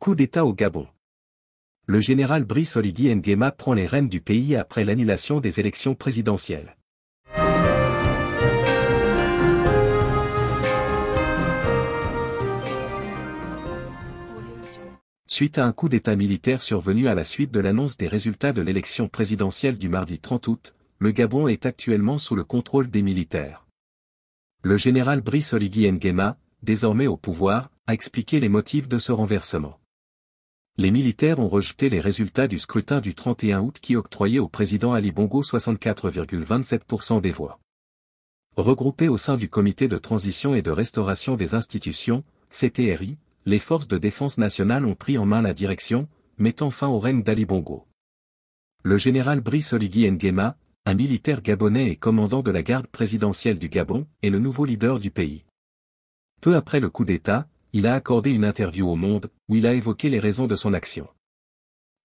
Coup d'État au Gabon. Le général Brice Oligui Nguema prend les rênes du pays après l'annulation des élections présidentielles. Suite à un coup d'État militaire survenu à la suite de l'annonce des résultats de l'élection présidentielle du mardi 30 août, le Gabon est actuellement sous le contrôle des militaires. Le général Brice Oligui Nguema, désormais au pouvoir, a expliqué les motifs de ce renversement les militaires ont rejeté les résultats du scrutin du 31 août qui octroyait au président Ali Bongo 64,27% des voix. Regroupés au sein du comité de transition et de restauration des institutions, CTRI, les forces de défense nationale ont pris en main la direction, mettant fin au règne d'Ali Bongo. Le général Brice Oligui Nguema, un militaire gabonais et commandant de la garde présidentielle du Gabon, est le nouveau leader du pays. Peu après le coup d'État, il a accordé une interview au Monde, il a évoqué les raisons de son action.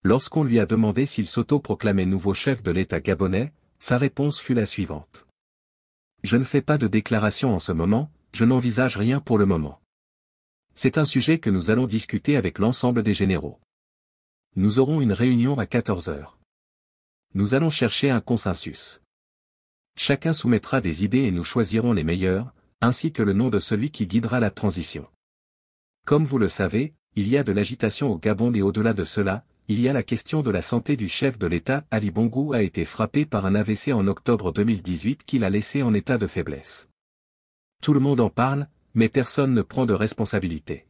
Lorsqu'on lui a demandé s'il s'auto-proclamait nouveau chef de l'État gabonais, sa réponse fut la suivante. Je ne fais pas de déclaration en ce moment, je n'envisage rien pour le moment. C'est un sujet que nous allons discuter avec l'ensemble des généraux. Nous aurons une réunion à 14 heures. Nous allons chercher un consensus. Chacun soumettra des idées et nous choisirons les meilleures, ainsi que le nom de celui qui guidera la transition. Comme vous le savez, il y a de l'agitation au Gabon et au-delà de cela, il y a la question de la santé du chef de l'État Ali Bongo a été frappé par un AVC en octobre 2018 qui l'a laissé en état de faiblesse. Tout le monde en parle, mais personne ne prend de responsabilité.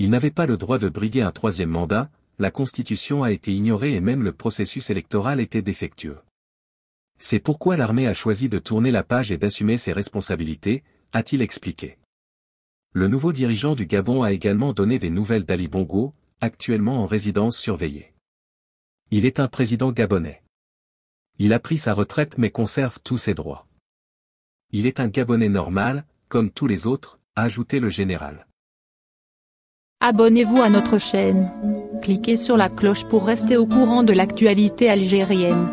Il n'avait pas le droit de briguer un troisième mandat, la Constitution a été ignorée et même le processus électoral était défectueux. C'est pourquoi l'armée a choisi de tourner la page et d'assumer ses responsabilités, a-t-il expliqué. Le nouveau dirigeant du Gabon a également donné des nouvelles d'Ali Bongo, actuellement en résidence surveillée. Il est un président gabonais. Il a pris sa retraite mais conserve tous ses droits. Il est un Gabonais normal, comme tous les autres, a ajouté le général. Abonnez-vous à notre chaîne. Cliquez sur la cloche pour rester au courant de l'actualité algérienne.